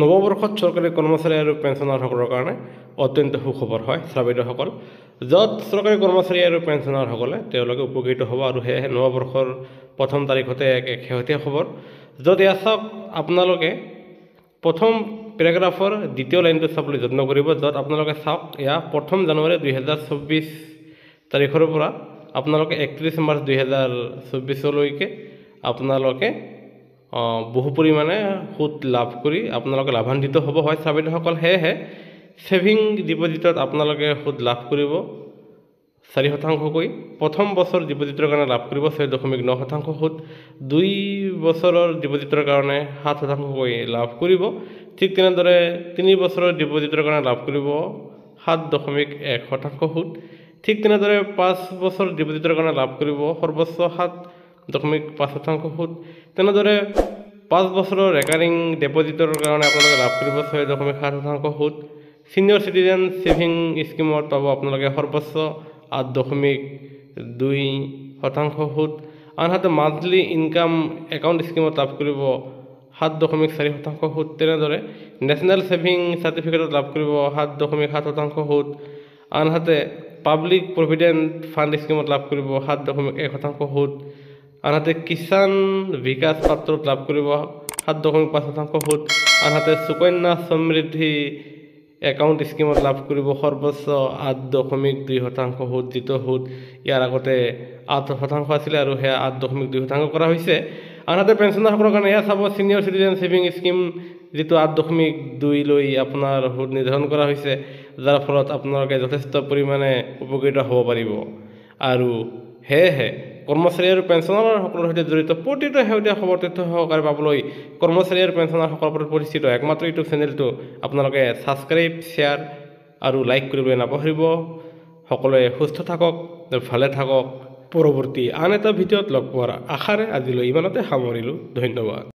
নৱবৰ্ষত চৰকাৰী কৰ্মচাৰী আৰু পেঞ্চনাৰসকলৰ কাৰণে অত্যন্ত সুখবৰ হয় শ্ৰাৱিতসকল য'ত চৰকাৰী কৰ্মচাৰী আৰু পেঞ্চনাৰসকলে তেওঁলোকে উপকৃত হ'ব আৰু সেয়েহে নৱবৰ্ষৰ প্ৰথম তাৰিখতে এক এক শেহতীয়া খবৰ য'ত ইয়াত চাওক আপোনালোকে প্ৰথম পেৰাগ্ৰাফৰ দ্বিতীয় লাইনটো চাবলৈ যত্ন কৰিব য'ত আপোনালোকে চাওক এয়া প্ৰথম জানুৱাৰী দুই দুহেজাৰ চৌব্বিছ তাৰিখৰ পৰা আপোনালোকে একত্ৰিছ মাৰ্চ দুহেজাৰ চৌব্বিছলৈকে আপোনালোকে বহু পৰিমাণে সুত লাভ কৰি আপোনালোকে লাভান্বিত হ'ব হয় চাবিধসকল সেয়েহে ছেভিং ডিপজিটত আপোনালোকে সুত লাভ কৰিব চাৰি শতাংশকৈ প্ৰথম বছৰ ডিপজিটৰ কাৰণে লাভ কৰিব ছয় দশমিক ন শতাংশ সুত দুই বছৰৰ ডিপজিটৰ কাৰণে সাত শতাংশকৈ লাভ কৰিব ঠিক তেনেদৰে তিনি বছৰৰ ডিপজিটৰ কাৰণে লাভ কৰিব সাত দশমিক এক শতাংশ সুত ঠিক তেনেদৰে পাঁচ বছৰ ডিপজিটৰ কাৰণে লাভ কৰিব সৰ্বোচ্চ সাত দশমিক পাঁচ শতাংশ সুদ তেনেদৰে পাঁচ বছৰৰ ৰেকাৰিং ডিপজিটৰ কাৰণে আপোনালোকে লাভ কৰিব ছয় দশমিক সাত শতাংশ সুদ ছিনিয়ৰ চিটিজেন ছেভিং স্কিমত পাব আপোনালোকে সৰ্বোচ্চ আঠ দশমিক দুই শতাংশ সুদ আনহাতে মান্থলি ইনকাম একাউণ্ট স্কিমত লাভ কৰিব সাত দশমিক চাৰি শতাংশ সুদ তেনেদৰে নেশ্যনেল ছেভিং চাৰ্টিফিকেটত লাভ কৰিব সাত দশমিক সাত শতাংশ সুদ আনহাতে পাব্লিক প্ৰভিডেণ্ট ফাণ্ড স্কিমত লাভ কৰিব সাত দশমিক এক শতাংশ সুদ আনহাতে কিষাণ বিকাশ পাত্ৰত লাভ কৰিব সাত দশমিক পাঁচ শতাংশ সুত আনহাতে সুকন্যা সমৃদ্ধি একাউণ্ট স্কিমত লাভ কৰিব সৰ্বোচ্চ আঠ দশমিক দুই শতাংশ সুত যিটো সুত ইয়াৰ আগতে আঠ শতাংশ আছিলে আৰু সেয়া আঠ দশমিক দুই শতাংশ কৰা হৈছে আনহাতে পেঞ্চনাৰসকলৰ কাৰণে এয়া চাব ছিনিয়ৰ চিটিজেন ছেভিং স্কিম যিটো আঠ দশমিক দুইলৈ আপোনাৰ সুদ নিৰ্ধাৰণ কৰা হৈছে যাৰ ফলত আপোনালোকে যথেষ্ট পৰিমাণে উপকৃত হ'ব পাৰিব আৰু সেয়েহে কৰ্মচাৰী আৰু পেঞ্চনাৰসকলৰ সৈতে জড়িত প্ৰতিটো শেহতীয়া খবৰ তথ্য সহকাৰে পাবলৈ কৰ্মচাৰী আৰু পেঞ্চনাৰসকলৰ প্ৰতি পৰিচিত একমাত্ৰ ইউটিউব চেনেলটো আপোনালোকে ছাবস্ক্ৰাইব শ্বেয়াৰ আৰু লাইক কৰিবলৈ নাপাহৰিব সকলোৱে সুস্থ থাকক ভালে থাকক পৰৱৰ্তী আন এটা ভিডিঅ'ত লগ পোৱাৰ আশাৰে আজিলৈ ইমানতে সামৰিলোঁ ধন্যবাদ